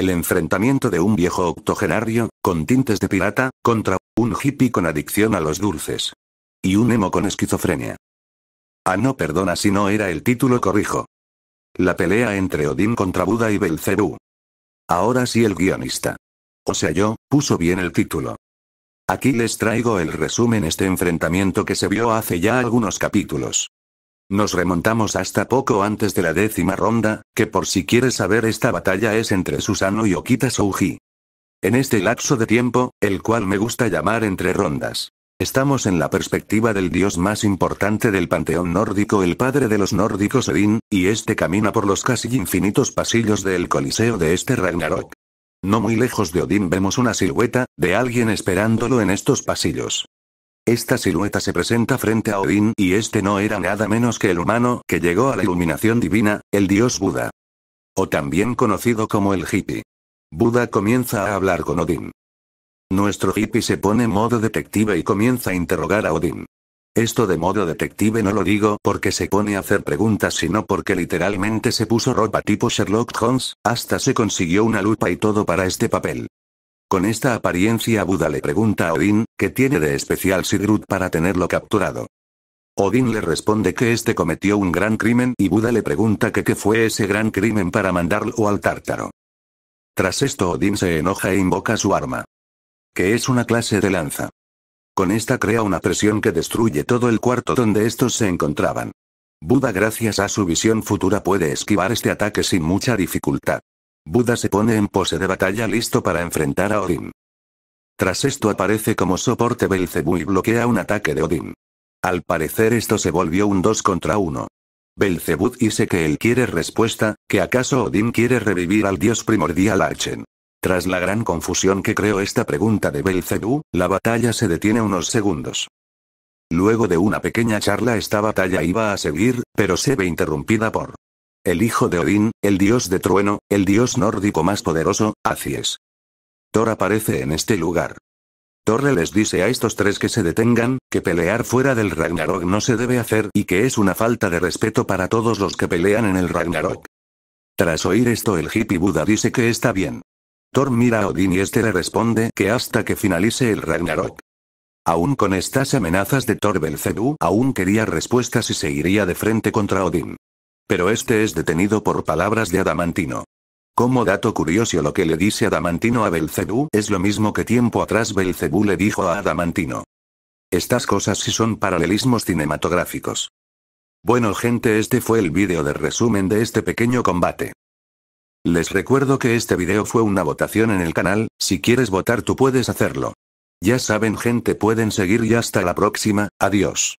el enfrentamiento de un viejo octogenario, con tintes de pirata, contra un hippie con adicción a los dulces. Y un emo con esquizofrenia. Ah no perdona si no era el título corrijo. La pelea entre Odín contra Buda y Belcerú. Ahora sí el guionista. O sea yo, puso bien el título. Aquí les traigo el resumen este enfrentamiento que se vio hace ya algunos capítulos. Nos remontamos hasta poco antes de la décima ronda, que por si quieres saber esta batalla es entre Susano y Okita Souji. En este lapso de tiempo, el cual me gusta llamar entre rondas. Estamos en la perspectiva del dios más importante del panteón nórdico, el padre de los nórdicos Odín, y este camina por los casi infinitos pasillos del coliseo de este Ragnarok. No muy lejos de Odín vemos una silueta, de alguien esperándolo en estos pasillos. Esta silueta se presenta frente a Odín y este no era nada menos que el humano que llegó a la iluminación divina, el dios Buda. O también conocido como el hippie. Buda comienza a hablar con Odín. Nuestro hippie se pone en modo detective y comienza a interrogar a Odín. Esto de modo detective no lo digo porque se pone a hacer preguntas sino porque literalmente se puso ropa tipo Sherlock Holmes, hasta se consiguió una lupa y todo para este papel. Con esta apariencia Buda le pregunta a Odín, ¿qué tiene de especial Sidrut para tenerlo capturado? Odín le responde que este cometió un gran crimen y Buda le pregunta que qué fue ese gran crimen para mandarlo al tártaro. Tras esto Odín se enoja e invoca su arma. Que es una clase de lanza. Con esta crea una presión que destruye todo el cuarto donde estos se encontraban. Buda gracias a su visión futura puede esquivar este ataque sin mucha dificultad. Buda se pone en pose de batalla listo para enfrentar a Odin. Tras esto aparece como soporte Belcebú y bloquea un ataque de Odín. Al parecer esto se volvió un 2 contra 1. Belcebú dice que él quiere respuesta, que acaso Odín quiere revivir al dios primordial Archen. Tras la gran confusión que creó esta pregunta de Belcebú, la batalla se detiene unos segundos. Luego de una pequeña charla esta batalla iba a seguir, pero se ve interrumpida por el hijo de Odín, el dios de trueno, el dios nórdico más poderoso, Acies. Thor aparece en este lugar. Thor les dice a estos tres que se detengan, que pelear fuera del Ragnarok no se debe hacer y que es una falta de respeto para todos los que pelean en el Ragnarok. Tras oír esto el hippie Buda dice que está bien. Thor mira a Odín y este le responde que hasta que finalice el Ragnarok. Aún con estas amenazas de Thor Belcebú aún quería respuestas y se iría de frente contra Odín. Pero este es detenido por palabras de Adamantino. Como dato curioso lo que le dice Adamantino a Belcebú es lo mismo que tiempo atrás Belcebú le dijo a Adamantino. Estas cosas sí son paralelismos cinematográficos. Bueno gente este fue el vídeo de resumen de este pequeño combate. Les recuerdo que este video fue una votación en el canal, si quieres votar tú puedes hacerlo. Ya saben gente pueden seguir y hasta la próxima, adiós.